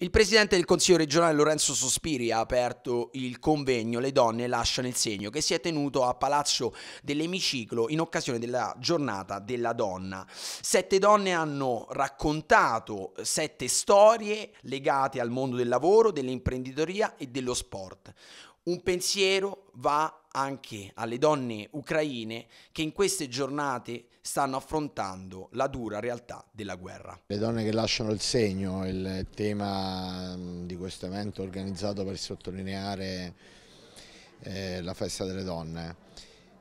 Il presidente del Consiglio regionale Lorenzo Sospiri ha aperto il convegno Le donne lasciano il segno che si è tenuto a Palazzo dell'Emiciclo in occasione della giornata della donna. Sette donne hanno raccontato sette storie legate al mondo del lavoro, dell'imprenditoria e dello sport. Un pensiero va anche alle donne ucraine che in queste giornate stanno affrontando la dura realtà della guerra. Le donne che lasciano il segno, il tema mm, di questo evento organizzato per sottolineare eh, la festa delle donne,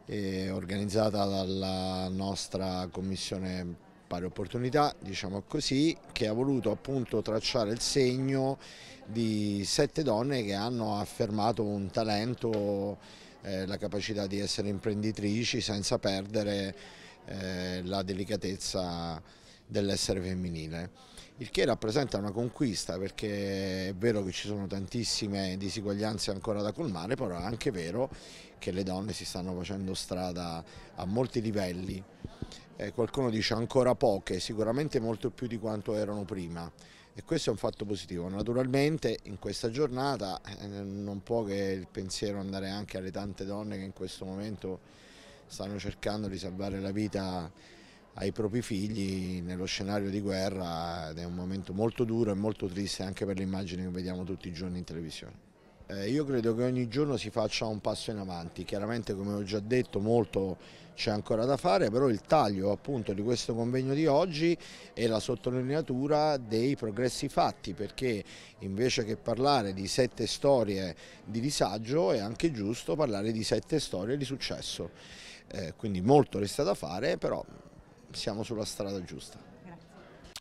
eh, organizzata dalla nostra commissione pari opportunità, diciamo così, che ha voluto appunto tracciare il segno di sette donne che hanno affermato un talento, eh, la capacità di essere imprenditrici senza perdere eh, la delicatezza dell'essere femminile. Il che rappresenta una conquista perché è vero che ci sono tantissime disuguaglianze ancora da colmare, però è anche vero che le donne si stanno facendo strada a molti livelli eh, qualcuno dice ancora poche, sicuramente molto più di quanto erano prima e questo è un fatto positivo. Naturalmente in questa giornata eh, non può che il pensiero andare anche alle tante donne che in questo momento stanno cercando di salvare la vita ai propri figli nello scenario di guerra ed è un momento molto duro e molto triste anche per le immagini che vediamo tutti i giorni in televisione. Eh, io credo che ogni giorno si faccia un passo in avanti, chiaramente come ho già detto molto c'è ancora da fare, però il taglio appunto di questo convegno di oggi è la sottolineatura dei progressi fatti, perché invece che parlare di sette storie di disagio è anche giusto parlare di sette storie di successo. Eh, quindi molto resta da fare, però siamo sulla strada giusta.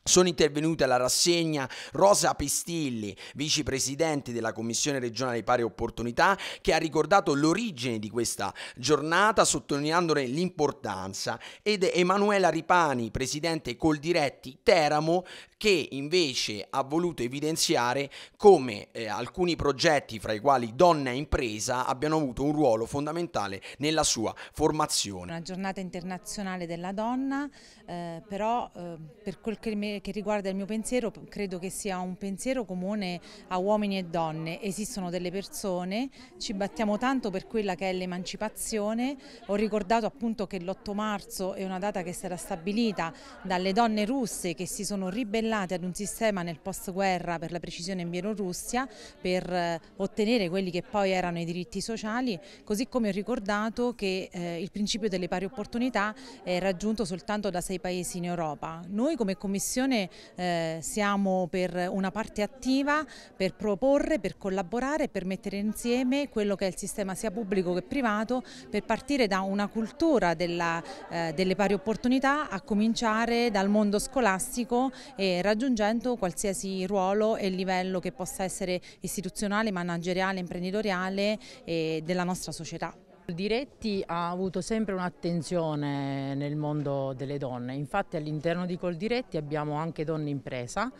Sono intervenute alla rassegna Rosa Pistilli, vicepresidente della Commissione regionale pari opportunità, che ha ricordato l'origine di questa giornata sottolineandone l'importanza, ed Emanuela Ripani, presidente Coldiretti Teramo, che invece ha voluto evidenziare come eh, alcuni progetti, fra i quali Donna e Impresa, abbiano avuto un ruolo fondamentale nella sua formazione. Una giornata internazionale della donna, eh, però eh, per quel che, me, che riguarda il mio pensiero credo che sia un pensiero comune a uomini e donne. Esistono delle persone, ci battiamo tanto per quella che è l'emancipazione. Ho ricordato appunto che l'8 marzo è una data che sarà stabilita dalle donne russe che si sono ribellate appellate ad un sistema nel post-guerra, per la precisione in Bielorussia, per eh, ottenere quelli che poi erano i diritti sociali, così come ho ricordato che eh, il principio delle pari opportunità è raggiunto soltanto da sei paesi in Europa. Noi come Commissione eh, siamo per una parte attiva, per proporre, per collaborare, per mettere insieme quello che è il sistema sia pubblico che privato, per partire da una cultura della, eh, delle pari opportunità, a cominciare dal mondo scolastico e raggiungendo qualsiasi ruolo e livello che possa essere istituzionale, manageriale, imprenditoriale della nostra società. Coldiretti ha avuto sempre un'attenzione nel mondo delle donne, infatti all'interno di Coldiretti abbiamo anche Donne Impresa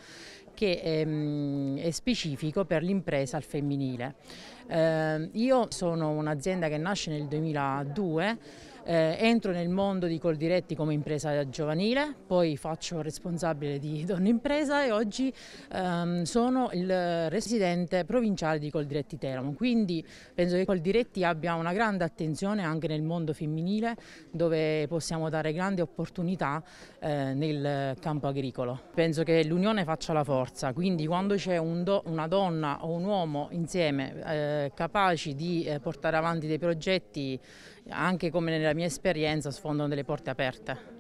che è, ehm, è specifico per l'impresa al femminile. Eh, io sono un'azienda che nasce nel 2002 eh, entro nel mondo di Coldiretti come impresa giovanile, poi faccio responsabile di Donna Impresa e oggi ehm, sono il residente provinciale di Coldiretti Teramo. Quindi penso che Coldiretti abbia una grande attenzione anche nel mondo femminile dove possiamo dare grandi opportunità eh, nel campo agricolo. Penso che l'unione faccia la forza, quindi quando c'è un una donna o un uomo insieme eh, capaci di eh, portare avanti dei progetti anche come nella mia esperienza sfondano delle porte aperte.